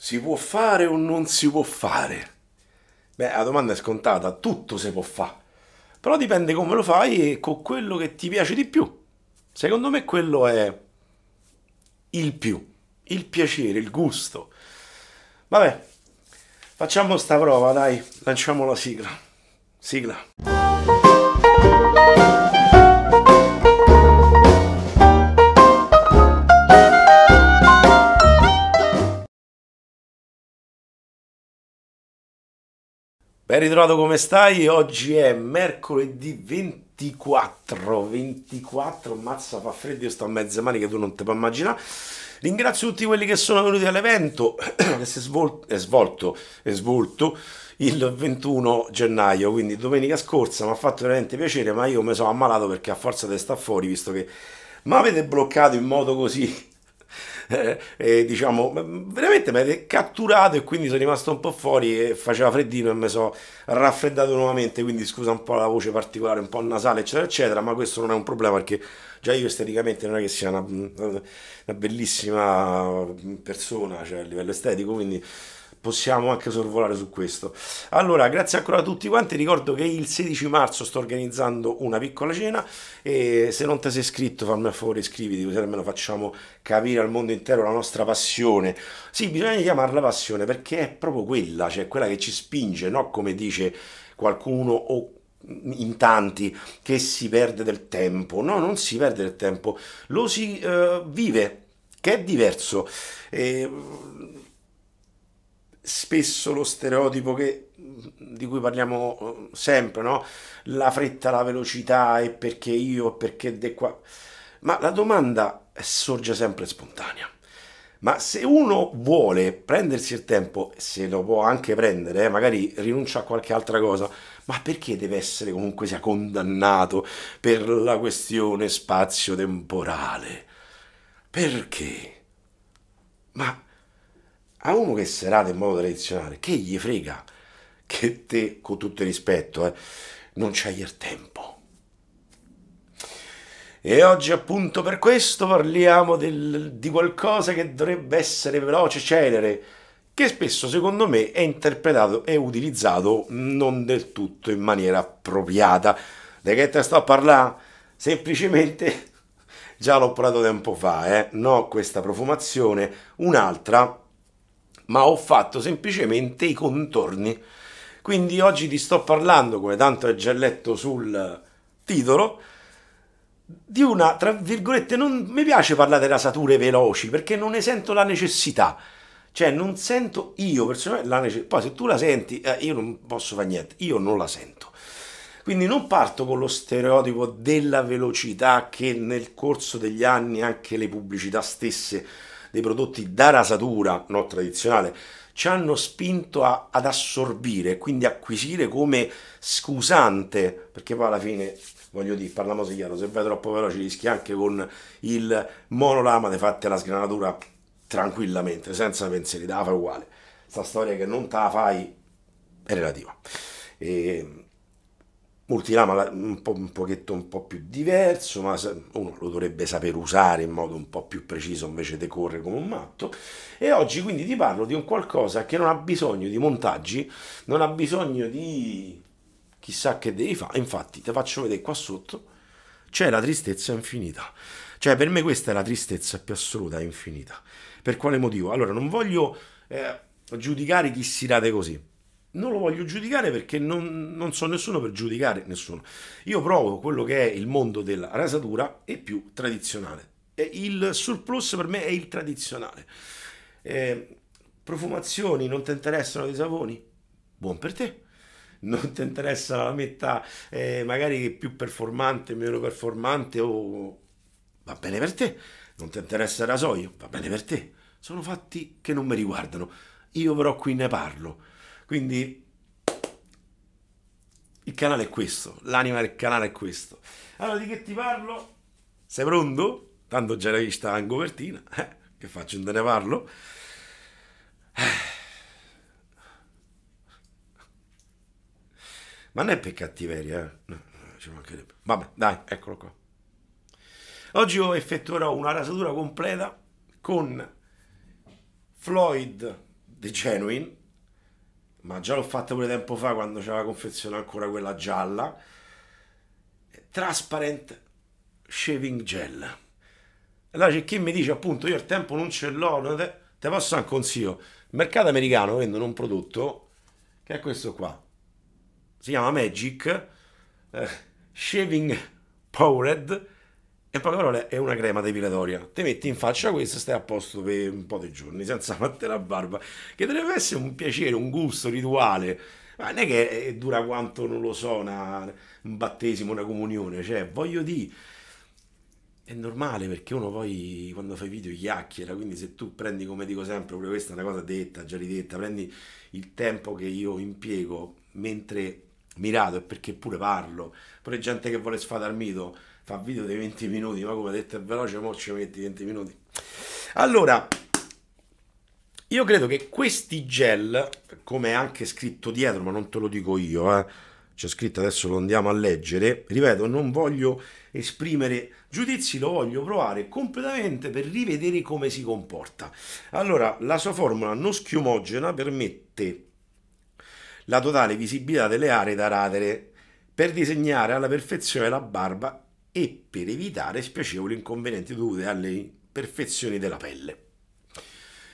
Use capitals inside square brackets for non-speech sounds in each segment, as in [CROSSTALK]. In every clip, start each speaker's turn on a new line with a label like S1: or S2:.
S1: Si può fare o non si può fare? Beh, la domanda è scontata, tutto si può fare. Però dipende come lo fai e con quello che ti piace di più. Secondo me quello è il più, il piacere, il gusto. Vabbè, facciamo sta prova, dai, lanciamo la sigla. Sigla. Ben ritrovato come stai? Oggi è mercoledì 24, 24, mazza fa freddo, io sto a mezze mani che tu non te puoi immaginare. Ringrazio tutti quelli che sono venuti all'evento [CLEARS THROAT] che si è, svol- è svolto, è svolto il 21 gennaio, quindi domenica scorsa, mi ha fatto veramente piacere, ma io mi sono ammalato perché a forza di stare fuori, visto che mi avete bloccato in modo così eh, [LAUGHS] eh, diciamo, veramente mi avete catturato e quindi sono rimasto un po' fuori e faceva freddino e mi sono raffreddato nuovamente, quindi scusa un po' la voce particolare, un po' nasale, eccetera, eccetera, ma questo non è un problema perché già io esteticamente non è che sia una, una bellissima persona, cioè a livello estetico, quindi possiamo anche sorvolare su questo. Allora, grazie ancora a tutti quanti, ricordo che il 16 marzo sto organizzando una piccola cena e se non ti sei iscritto fammi a favore iscriviti così almeno facciamo capire al mondo intero la nostra passione. Sì, bisogna chiamarla passione perché è proprio quella, cioè quella che ci spinge, no come dice qualcuno o in tanti che si perde del tempo. No, non si perde del tempo, lo si eh, vive, che è diverso. Eh, spesso lo stereotipo che, di cui parliamo eh, sempre, no? la fretta, la velocità e perché io, perché de qua. Ma la domanda sorge sempre spontanea. Ma se uno vuole prendersi il tempo, se lo può anche prendere, eh, magari rinuncia a qualche altra cosa, ma perché deve essere comunque sia condannato per la questione spazio-temporale? Perché? Ma a uno che serata in modo tradizionale, che gli frega che te, con tutto il rispetto, eh, non c'hai il tempo. E oggi appunto per questo parliamo del, di qualcosa che dovrebbe essere veloce, celere, che spesso secondo me è interpretato e utilizzato non del tutto in maniera appropriata. Di che te sto a parlare? Semplicemente [LAUGHS] già l'ho provato tempo fa, eh? no questa profumazione, un'altra ma ho fatto semplicemente i contorni. Quindi oggi ti sto parlando, come tanto hai già letto sul titolo, di una, tra virgolette, non mi piace parlare di rasature veloci perché non ne sento la necessità. Cioè, non sento io personalmente la necessità. Poi se tu la senti, eh, io non posso fare niente, io non la sento. Quindi non parto con lo stereotipo della velocità che nel corso degli anni anche le pubblicità stesse dei prodotti da rasatura non tradizionale ci hanno spinto a, ad assorbire, quindi acquisire come scusante, perché poi alla fine, voglio dire, parliamo chiaro, se vai troppo veloce rischi anche con il monolama di fatti alla sgranatura tranquillamente, senza pensieri, da fai uguale. Sta storia che non te la fai è relativa. E ehm, multilama un, po', un pochetto un po' più diverso, ma uno lo dovrebbe saper usare in modo un po' più preciso invece di decorre come un matto. E oggi quindi ti parlo di un qualcosa che non ha bisogno di montaggi, non ha bisogno di chissà che devi fare. Infatti, ti faccio vedere qua sotto, c'è la tristezza infinita. Cioè, per me questa è la tristezza più assoluta e infinita. Per quale motivo? Allora, non voglio eh, giudicare chi si rade così non lo voglio giudicare perché non, non, so nessuno per giudicare nessuno. Io provo quello che è il mondo della rasatura e più tradizionale. E il surplus per me è il tradizionale. Eh, profumazioni, non ti interessano dei saponi? Buon per te non ti interessa la metà eh, magari più performante, meno performante o va bene per te, non ti interessa il rasoio, va bene per te. Sono fatti che non mi riguardano, io però qui ne parlo. Quindi il canale è questo, l'anima del canale è questo. Allora di che ti parlo? Sei pronto? Tanto già l'hai vista in copertina. Eh, che faccio, non te ne parlo? Eh. Ma non è per cattiveria, eh? No, ci mancherebbe. Vabbè, dai, eccolo qua. Oggi io effettuerò una rasatura completa con Floyd The Genuine ma già l'ho fatta pure tempo fa quando c'era la confezione ancora quella gialla, Transparent Shaving Gel. Allora c'è chi mi dice appunto io il tempo non ce l'ho, te, te posso un consiglio. Il mercato americano vendono un prodotto che è questo qua, si chiama Magic eh, Shaving Powered in poche parole, è una crema depilatorica. Ti metti in faccia questa e stai a posto per un po' di giorni, senza farti [LAUGHS] la barba, che deve essere un piacere, un gusto rituale. Ma non è che eh, dura quanto, non lo so, una, un battesimo, una comunione, cioè, voglio dire è normale perché uno poi quando fai video chiacchiera, quindi se tu prendi, come dico sempre, pure questa è una cosa detta, già ridetta, prendi il tempo che io impiego mentre mirato e perché pure parlo, pure gente che vuole sfatarmito, fa video dei 20 minuti, ma come detto è veloce, mo ci metti 20 minuti. Allora, io credo che questi gel, come è anche scritto dietro, ma non te lo dico io, eh, c'è scritto adesso lo andiamo a leggere, ripeto, non voglio esprimere giudizi, lo voglio provare completamente per rivedere come si comporta. Allora, la sua formula non schiumogena permette la totale visibilità delle aree da radere per disegnare alla perfezione la barba e per evitare spiacevoli inconvenienti dovuti alle imperfezioni della pelle.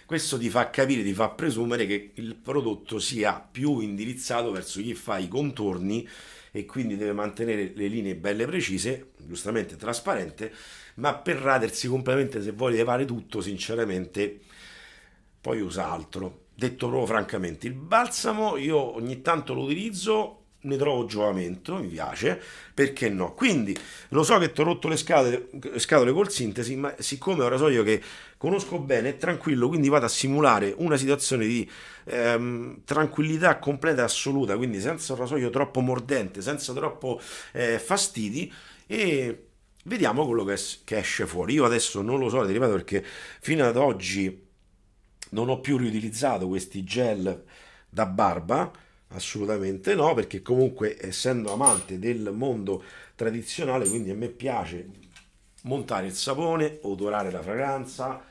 S1: Questo ti fa capire, ti fa presumere che il prodotto sia più indirizzato verso chi fa i contorni e quindi deve mantenere le linee belle precise, giustamente trasparente, ma per radersi completamente se vuoi levare tutto, sinceramente, poi usa altro. Detto proprio francamente, il balsamo io ogni tanto lo utilizzo ne trovo giovamento, mi piace, perché no? Quindi lo so che ti ho rotto le scatole, scatole col sintesi, ma siccome ora so io che conosco bene, è tranquillo, quindi vado a simulare una situazione di ehm, tranquillità completa e assoluta, quindi senza un rasoio troppo mordente, senza troppo eh, fastidi e vediamo quello che, es che esce fuori. Io adesso non lo so, ti ripeto, perché fino ad oggi non ho più riutilizzato questi gel da barba Assolutamente no, perché comunque essendo amante del mondo tradizionale, quindi a me piace montare il sapone, odorare la fragranza,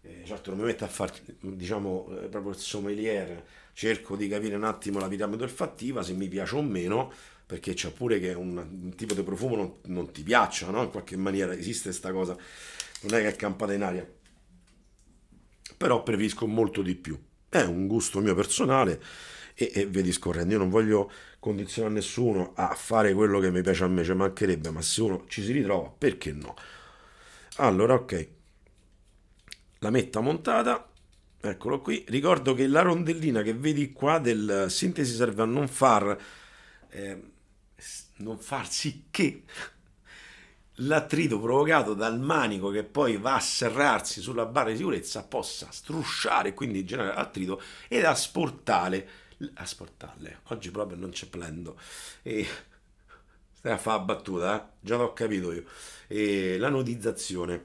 S1: eh, certo non mi metto a fare diciamo eh, proprio il sommelier, cerco di capire un attimo la piramide olfattiva, se mi piace o meno, perché c'è pure che un, un tipo di profumo non, non, ti piaccia, no? In qualche maniera esiste questa cosa, non è che è campata in aria. Però preferisco molto di più. È un gusto mio personale e, e via discorrendo. Io non voglio condizionare nessuno a fare quello che mi piace a me, ci mancherebbe, ma se uno ci si ritrova, perché no? Allora, ok, la metta montata, eccolo qui. Ricordo che la rondellina che vedi qua del sintesi serve a non far, eh, non far sì che l'attrito provocato dal manico che poi va a serrarsi sulla barra di sicurezza possa strusciare e quindi generare attrito ed asportare a ah, sportarle. Oggi proprio non ci prendo. E [LAUGHS] stai a fare battuta, eh? già l'ho capito io. E la notizzazione.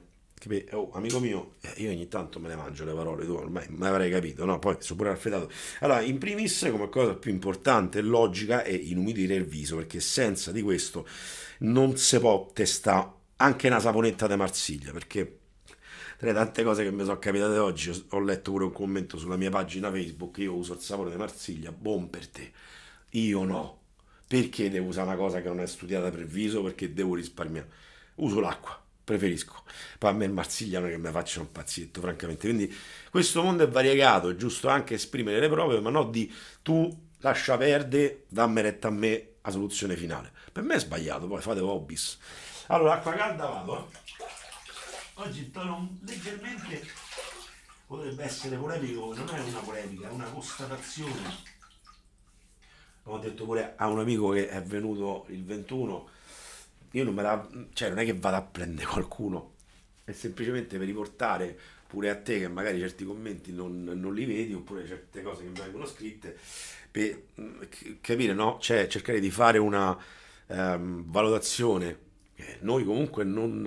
S1: oh, amico mio, eh, io ogni tanto me le mangio le parole, tu ormai mi avrei capito, no? Poi sono pure raffreddato. Allora, in primis, come cosa più importante e logica, è inumidire il viso, perché senza di questo non si può testare anche una saponetta di Marsiglia, perché tra le tante cose che mi sono capitate oggi, ho letto pure un commento sulla mia pagina Facebook, io uso il sapore di Marsiglia, buon per te, io no, perché devo usare una cosa che non è studiata per viso, perché devo risparmiare, uso l'acqua, preferisco. Poi a me il Marsiglia non è che mi faccia un pazzetto, francamente. Quindi questo mondo è variegato, è giusto anche esprimere le prove, ma no di tu lascia perdere, dammi retta a me la soluzione finale. Per me è sbagliato, poi fate hobbies. Allora, acqua calda vado. Oggi il tono leggermente potrebbe essere polemico, non è una polemica, è una constatazione. Ho detto pure a un amico che è venuto il 21, io non me la, cioè non è che vado a prendere qualcuno, è semplicemente per riportare pure a te che magari certi commenti non, non li vedi oppure certe cose che mi vengono scritte, per mm, capire, no? Cioè cercare di fare una ehm, valutazione. Noi comunque non,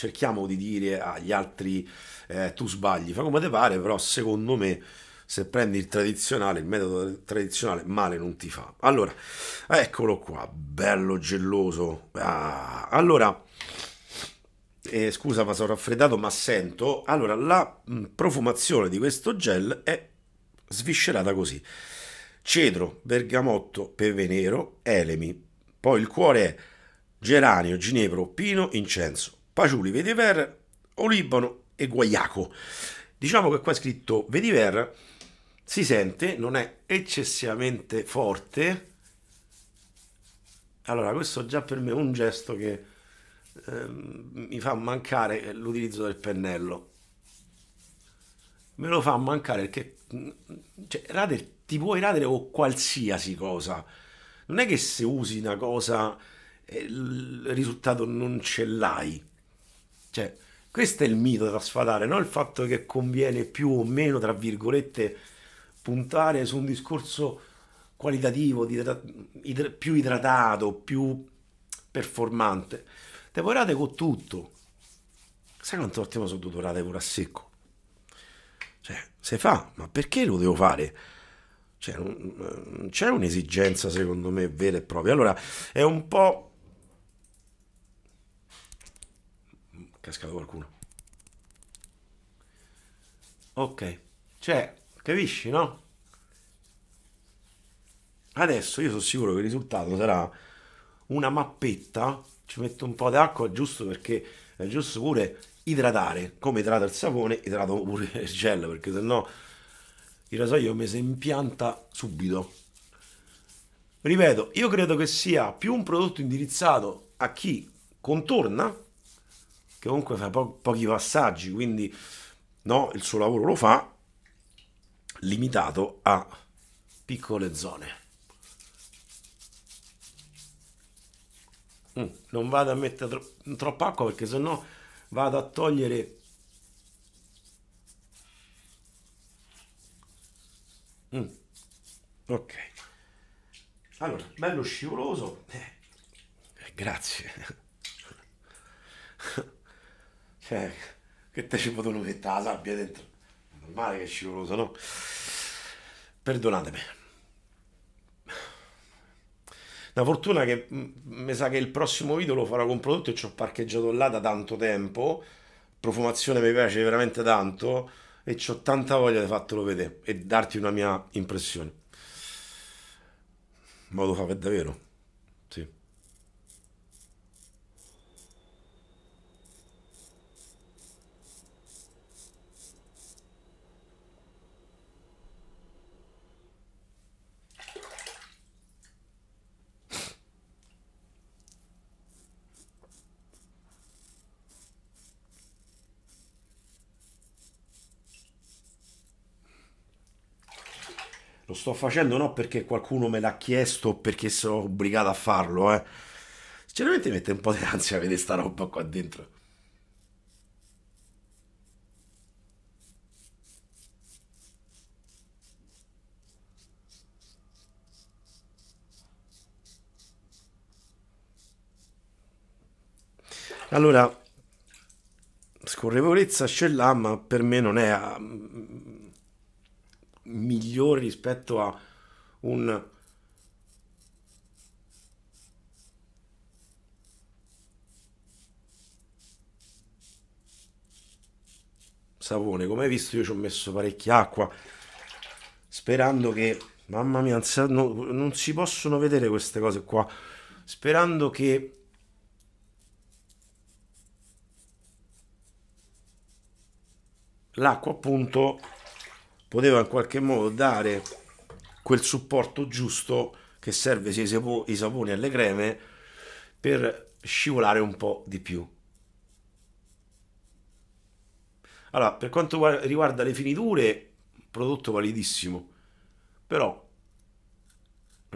S1: cerchiamo di dire agli altri eh, tu sbagli, fa come te pare, però secondo me se prendi il tradizionale, il metodo tradizionale, male non ti fa. Allora, eccolo qua, bello geloso. Ah, allora, eh, scusa ma sono raffreddato, ma sento. Allora, la mm, profumazione di questo gel è sviscerata così. Cedro, bergamotto, pepe nero, elemi. Poi il cuore è geranio, ginevro, pino, incenso. Paciuli, Vetiver, Olibano e Guaiaco. Diciamo che qua è scritto Vetiver, si sente, non è eccessivamente forte. Allora, questo già per me è un gesto che eh, mi fa mancare l'utilizzo del pennello. Me lo fa mancare perché mm, cioè, radere, ti puoi radere o qualsiasi cosa. Non è che se usi una cosa eh, il risultato non ce l'hai. Cioè, questo è il mito da sfatare, non il fatto che conviene più o meno, tra virgolette, puntare su un discorso qualitativo, idrat idrat più idratato, più performante. Te vorate con tutto. Sai quanto ottimo sono tutorate pure a secco? Cioè, se fa, ma perché lo devo fare? Cioè, non, c'è un'esigenza, secondo me, vera e propria. Allora, è un po' cascava qualcuno. Ok, cioè, capisci, no? Adesso io sono sicuro che il risultato sarà una mappetta, ci metto un po' d'acqua giusto perché è giusto pure idratare, come idrata il sapone, idrato pure [LAUGHS] il gel, perché sennò il rasoio mi si impianta subito. Ripeto, io credo che sia più un prodotto indirizzato a chi contorna che comunque fa po pochi passaggi, quindi no, il suo lavoro lo fa limitato a piccole zone. Mm, non vado a mettere tro troppa acqua perché sennò vado a togliere Mm. Ok. Allora, bello scivoloso. Eh, grazie. [LAUGHS] Cioè, che te ci potono mettere la sabbia dentro? È normale che è scivoloso, no? Perdonatemi. La fortuna che mi sa che il prossimo video lo farò con prodotto e ci ho parcheggiato là da tanto tempo. Profumazione mi piace veramente tanto e ho tanta voglia di fartelo vedere e darti una mia impressione. Ma lo fa per davvero. Lo sto facendo non perché qualcuno me l'ha chiesto o perché sono obbligato a farlo, eh. Sinceramente mette un po' di ansia vedere sta roba qua dentro. Allora, scorrevolezza ce l'ha, ma per me non è A... Ah, mm, migliore rispetto a un savone. Come hai visto io ci ho messo parecchia acqua sperando che mamma mia non, non si possono vedere queste cose qua sperando che l'acqua appunto poteva in qualche modo dare quel supporto giusto che serve sia i saponi alle creme per scivolare un po' di più. Allora, per quanto riguarda le finiture, prodotto validissimo, però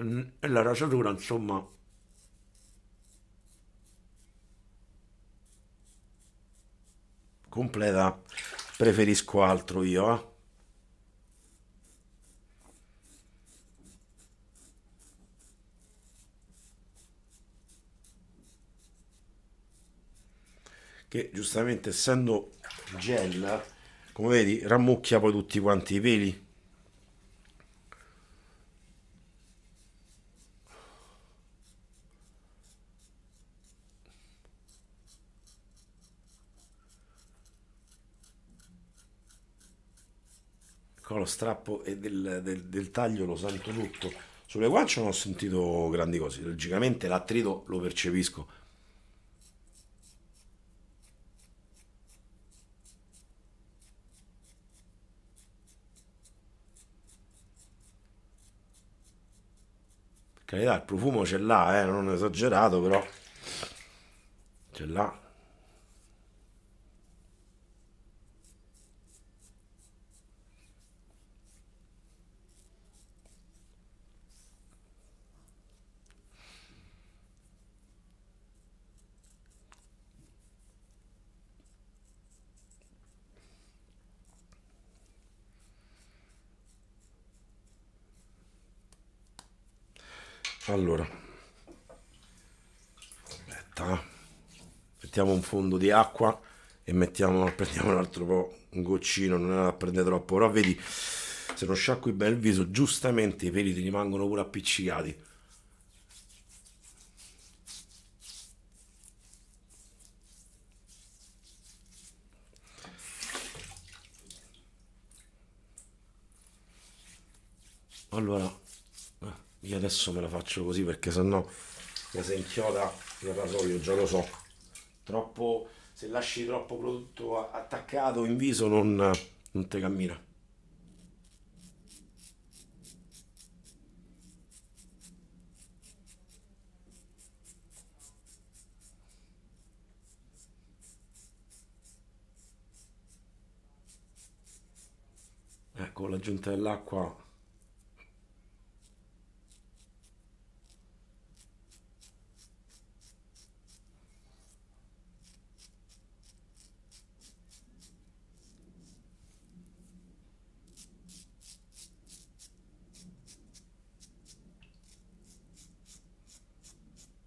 S1: la raciatura, insomma, completa preferisco altro io, eh. che giustamente essendo gel, come vedi, rammucchia poi tutti quanti i peli. con lo strappo e del, del, del taglio lo sento tutto. Sulle guance non ho sentito grandi cose, logicamente l'attrito lo percepisco, carità, il profumo ce l'ha, eh, non esagerato, però ce l'ha. allora aspetta mettiamo un fondo di acqua e mettiamo prendiamo un altro po' un goccino non è da prendere troppo però vedi se non sciacqui bene il viso giustamente i peli ti rimangono pure appiccicati io adesso me la faccio così perché sennò la se inchioda il rasoio già lo so troppo se lasci troppo prodotto attaccato in viso non, non te cammina ecco l'aggiunta dell'acqua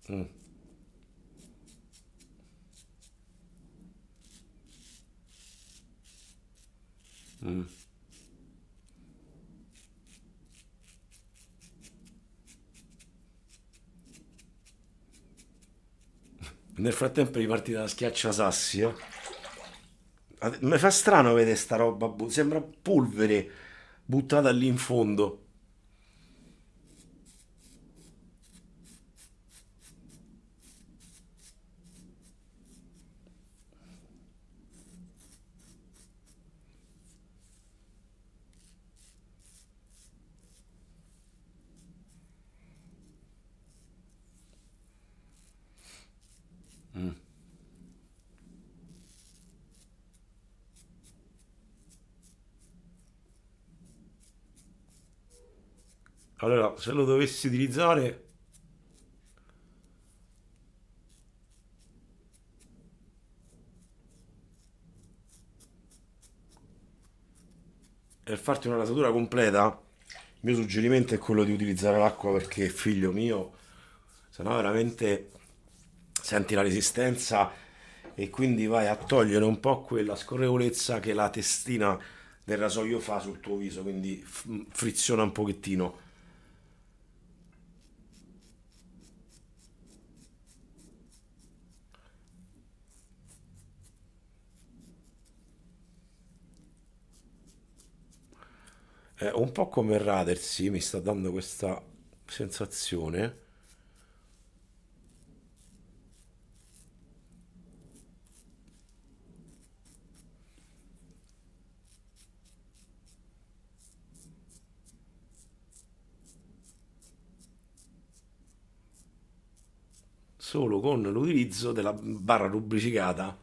S1: Mm. Mm. [LAUGHS] Nel frattempo è partita la schiaccia sassi, eh? Mi fa strano vedere sta roba, sembra polvere buttata lì in fondo. Mm. Allora, se lo dovessi utilizzare... Per farti una rasatura completa, il mio suggerimento è quello di utilizzare l'acqua perché, figlio mio, se veramente senti la resistenza e quindi vai a togliere un po' quella scorrevolezza che la testina del rasoio fa sul tuo viso, quindi friziona un pochettino. È eh, un po' come radersi mi sta dando questa sensazione solo con l'utilizzo della barra rubricicata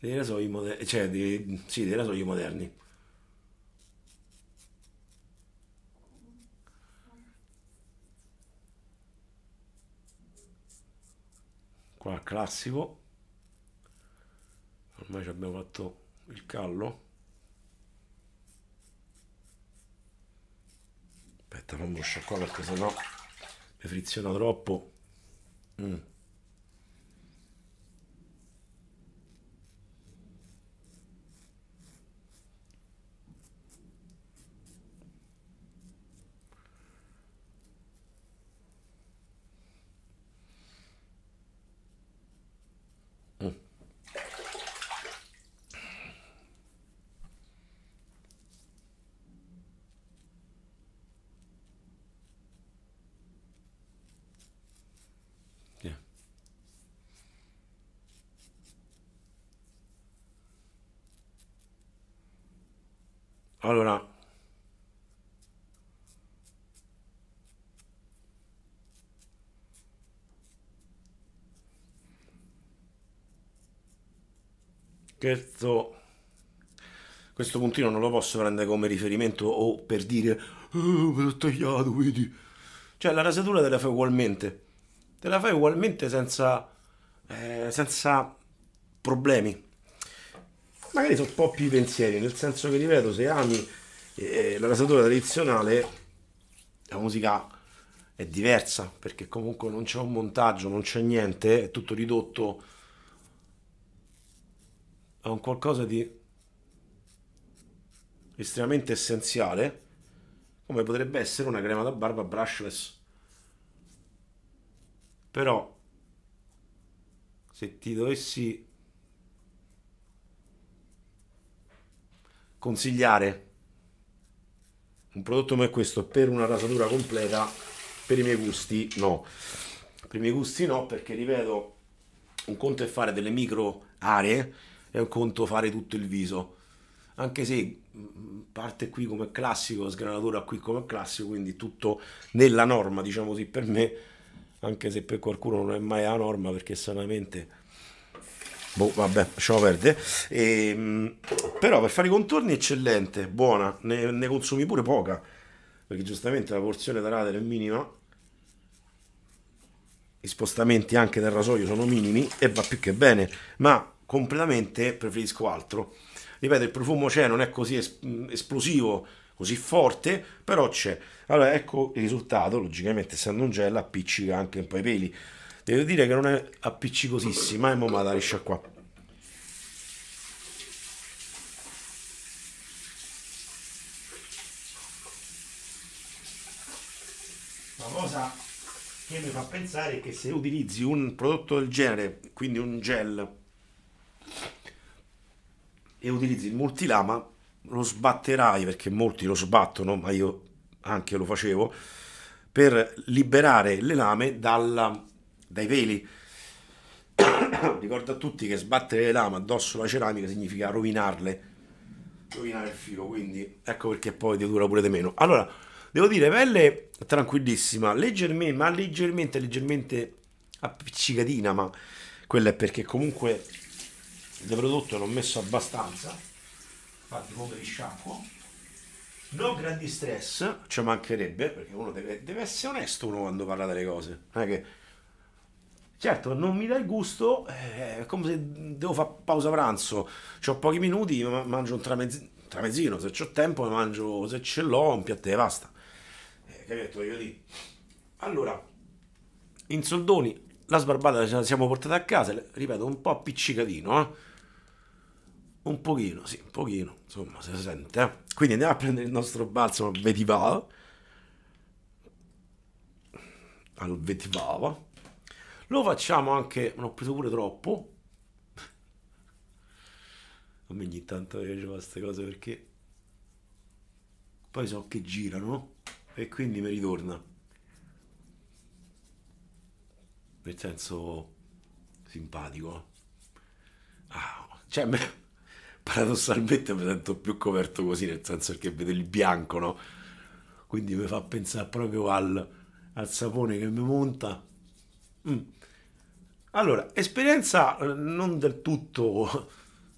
S1: dei rasoi moderni, cioè di, sì, dei rasoi moderni. Qua classico, ormai ci abbiamo fatto il callo. Aspetta, non lo qua perché sennò mi friziona troppo. Mm. Scherzo. Questo puntino non lo posso prendere come riferimento o per dire eh, me l'ho tagliato, vedi. Cioè la rasatura te la fai ugualmente. Te la fai ugualmente senza, eh, senza problemi. Magari sono un po' più i pensieri, nel senso che ripeto, se ami eh, la rasatura tradizionale, la musica è diversa, perché comunque non c'è un montaggio, non c'è niente, è tutto ridotto a un qualcosa di estremamente essenziale, come potrebbe essere una crema da barba brushless. Però, se ti dovessi consigliare un prodotto come questo per una rasatura completa, per i miei gusti no. Per i miei gusti no, perché ripeto, un conto è fare delle micro aree è un conto fare tutto il viso. Anche se mm, parte qui come classico, sgranatura qui come classico, quindi tutto nella norma, diciamo così, per me, anche se per qualcuno non è mai la norma, perché sanamente... Boh, vabbè, lasciamo perdere. E, ehm, però per fare i contorni eccellente, buona, ne, ne consumi pure poca, perché giustamente la porzione da radere è minima, Gli spostamenti anche del rasoio sono minimi e va più che bene, ma completamente preferisco altro. Ripeto, il profumo c'è, non è così es- mm, esplosivo, così forte, però c'è. Allora, ecco il risultato, logicamente essendo un gel appiccica anche un po' i peli. Devo dire che non è appiccicosissima, è eh, mo' ma la risciacqua. La cosa che mi fa pensare è che se utilizzi un prodotto del genere, quindi un gel e utilizzi il multilama, lo sbatterai perché molti lo sbattono, ma io anche lo facevo, per liberare le lame dalla, dai veli. [COUGHS] Ricordo a tutti che sbattere le lame addosso alla ceramica significa rovinarle, rovinare il filo, quindi ecco perché poi ti dura pure di meno. Allora, devo dire, pelle tranquillissima, leggermente, ma leggermente, leggermente appiccicatina, ma quella è perché comunque il prodotto l'ho messo abbastanza infatti come risciacquo non grandi stress ci mancherebbe perché uno deve, deve essere onesto uno quando parla delle cose non è che certo non mi dà il gusto eh, è come se devo fare pausa pranzo ho pochi minuti ma mangio un tramezzino, tramezzino se ho tempo mangio se ce l'ho un piatto di pasta capito io lì allora in soldoni la sbarbata ce la siamo portata a casa ripeto un po' appiccicatino eh un pochino, sì, un pochino, insomma, se si sente. Eh? Quindi andiamo a prendere il nostro balzo al vetivava. Al vetivava. Lo facciamo anche, non ho preso pure troppo. A me ogni tanto piace queste cose perché poi so che girano e quindi mi ritorna. Nel senso simpatico. Ah, cioè, paradossalmente mi sento più coperto così, nel senso che vedo il bianco, no? Quindi mi fa pensare proprio al, al sapone che mi monta. Mm. Allora, esperienza eh, non del tutto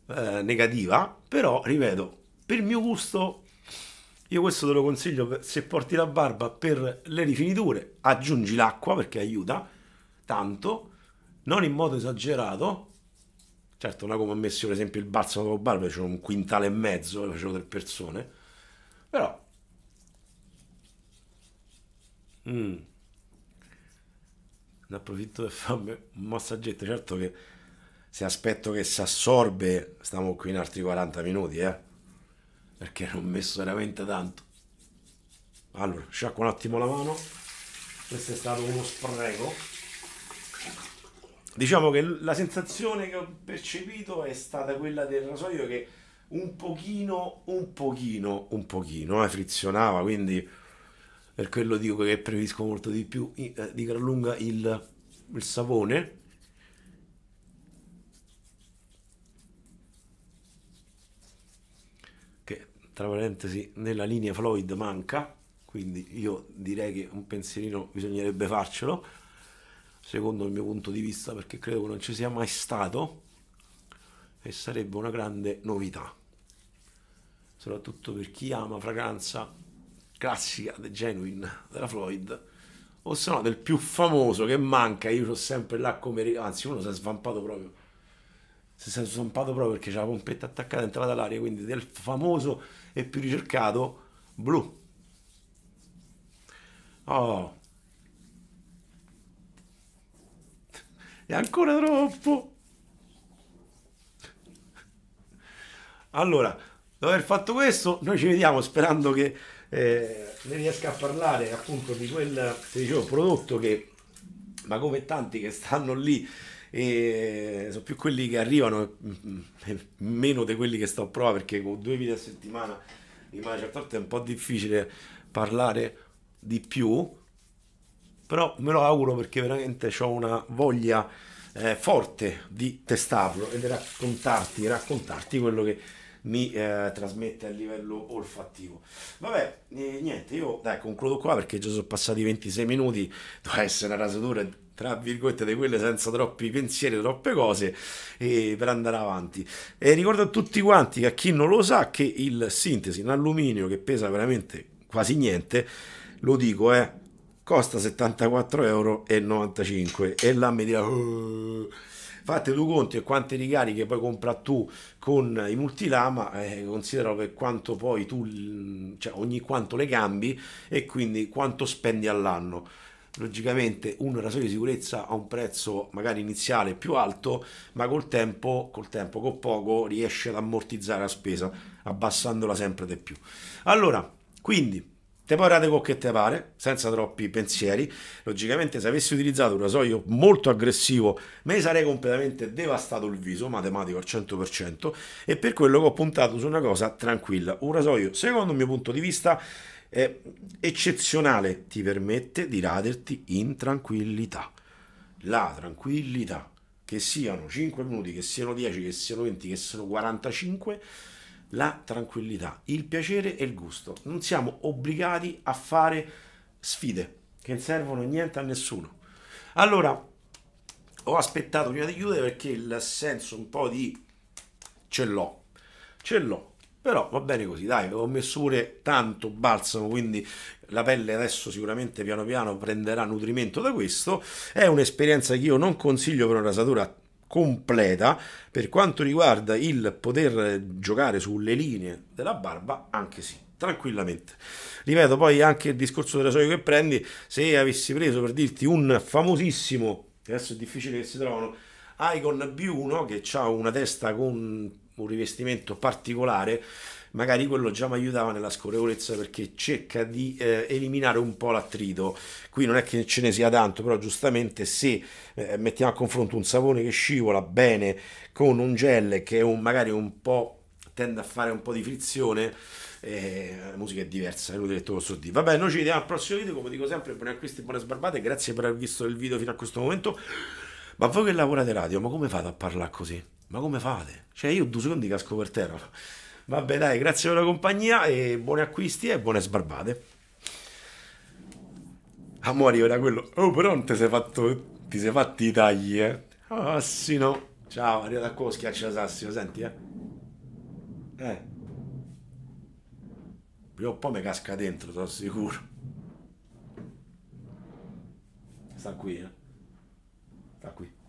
S1: eh, negativa, però ripeto, per il mio gusto, io questo te lo consiglio se porti la barba per le rifiniture, aggiungi l'acqua perché aiuta tanto, non in modo esagerato, Certo, una come ho messo per esempio il balsamo con barba, c'era un quintale e mezzo, lo facevo tre persone, però... Mm. Ne approfitto per farmi un massaggetto, certo che se aspetto che si assorbe, stiamo qui in altri 40 minuti, eh? Perché non ho messo veramente tanto. Allora, sciacqua un attimo la mano. Questo è stato uno spreco diciamo che la sensazione che ho percepito è stata quella del rasoio che un pochino, un pochino, un pochino eh, frizionava, quindi per quello dico che preferisco molto di più eh, di gran lunga il, il sapone. Che tra parentesi nella linea Floyd manca, quindi io direi che un pensierino bisognerebbe farcelo secondo il mio punto di vista, perché credo che non ci sia mai stato e sarebbe una grande novità, soprattutto per chi ama fragranza classica, The Genuine, della Floyd, o se no del più famoso che manca, io ho sempre là come... anzi uno si è svampato proprio, si è svampato proprio perché c'è la pompetta attaccata, è entrata l'aria, quindi del famoso e più ricercato blu. Oh, È ancora troppo. Allora, dopo aver fatto questo, noi ci vediamo sperando che eh, ne riesca a parlare appunto di quel dicevo, prodotto che, ma come tanti che stanno lì, e sono più quelli che arrivano mm, mm, meno di quelli che sto a prova perché con due video a settimana rimane certe volte è un po' difficile parlare di più però me lo auguro perché veramente ho una voglia eh, forte di testarlo e di raccontarti, raccontarti quello che mi eh, trasmette a livello olfattivo. Vabbè, eh, niente, io dai, concludo qua perché già sono passati 26 minuti, doveva essere una rasatura tra virgolette di quelle senza troppi pensieri, troppe cose eh, per andare avanti. E ricordo a tutti quanti che a chi non lo sa che il sintesi in alluminio che pesa veramente quasi niente, lo dico, eh, costa 74,95 euro e là mi dirà uh, oh. fate due conti e quante ricariche poi compra tu con i multilama eh, considero che quanto poi tu mm, cioè ogni quanto le cambi e quindi quanto spendi all'anno logicamente un rasoio di sicurezza a un prezzo magari iniziale più alto ma col tempo col tempo con poco riesce ad ammortizzare la spesa abbassandola sempre di più allora quindi Te parate con che te pare, senza troppi pensieri. Logicamente, se avessi utilizzato un rasoio molto aggressivo, me sarei completamente devastato il viso, matematico al 100%. E per quello che ho puntato su una cosa tranquilla. Un rasoio, secondo il mio punto di vista, è eccezionale, ti permette di raderti in tranquillità. La tranquillità, che siano 5 minuti, che siano 10, che siano 20, che siano 45 la tranquillità, il piacere e il gusto. Non siamo obbligati a fare sfide che non servono niente a nessuno. Allora, ho aspettato prima di chiudere perché il senso un po' di ce l'ho, ce l'ho. Però va bene così, dai, ho messo pure tanto balsamo, quindi la pelle adesso sicuramente piano piano prenderà nutrimento da questo. È un'esperienza che io non consiglio per una rasatura completa per quanto riguarda il poter giocare sulle linee della barba, anche sì, tranquillamente. Ripeto, poi anche il discorso delle soia che prendi, se avessi preso per dirti un famosissimo, adesso è difficile che si trovano, Icon B1 che ha una testa con un rivestimento particolare magari quello già mi aiutava nella scorrevolezza perché cerca di eh, eliminare un po' l'attrito. Qui non è che ce ne sia tanto, però giustamente se eh, mettiamo a confronto un sapone che scivola bene con un gel che un, magari un po' tende a fare un po' di frizione, eh, la musica è diversa, è inutile detto questo lo Vabbè, noi ci vediamo al prossimo video, come dico sempre, buoni acquisti e buone sbarbate, grazie per aver visto il video fino a questo momento. Ma voi che lavorate radio, ma come fate a parlare così? Ma come fate? Cioè io due secondi casco per terra. Vabbè, dai, grazie per la compagnia e buoni acquisti e buone sbarbate. Amore, ora quello. Oh, però non ti sei fatto. Ti sei fatti i tagli, eh. Ah, oh, sì, no. Ciao, arriva da qua, schiaccia la lo senti, eh. Eh. Prima o poi mi casca dentro, sono sicuro. Sta qui, eh. Sta qui.